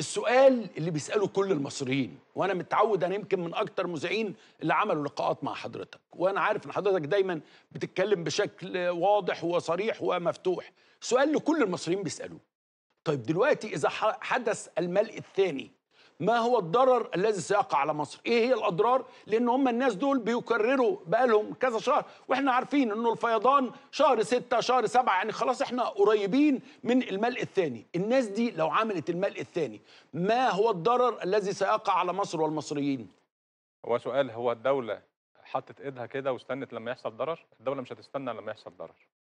السؤال اللي بيساله كل المصريين وانا متعود انا يمكن من اكتر المذيعين اللي عملوا لقاءات مع حضرتك وانا عارف ان حضرتك دايما بتتكلم بشكل واضح وصريح ومفتوح سؤال لكل المصريين بيسالوه طيب دلوقتي اذا حدث الملء الثاني ما هو الضرر الذي سيقع على مصر ايه هي الاضرار لان هم الناس دول بيكرروا بقالهم كذا شهر واحنا عارفين انه الفيضان شهر ستة شهر سبعة يعني خلاص احنا قريبين من الملء الثاني الناس دي لو عملت الملء الثاني ما هو الضرر الذي سيقع على مصر والمصريين هو سؤال هو الدولة حطت ايدها كده واستنت لما يحصل ضرر الدولة مش هتستنى لما يحصل ضرر